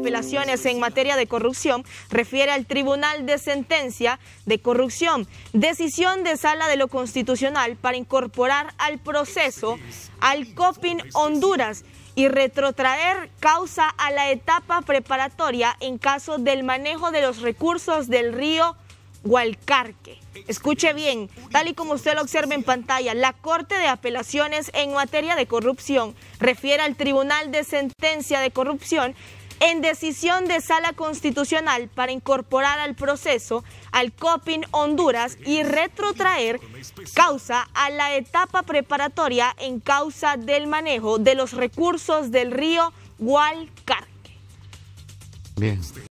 apelaciones en materia de corrupción refiere al Tribunal de Sentencia de Corrupción, decisión de sala de lo constitucional para incorporar al proceso al COPIN Honduras y retrotraer causa a la etapa preparatoria en caso del manejo de los recursos del río Hualcarque. Escuche bien, tal y como usted lo observa en pantalla, la Corte de Apelaciones en materia de corrupción refiere al Tribunal de Sentencia de Corrupción en decisión de sala constitucional para incorporar al proceso al COPIN Honduras y retrotraer causa a la etapa preparatoria en causa del manejo de los recursos del río Hualcarque. Bien.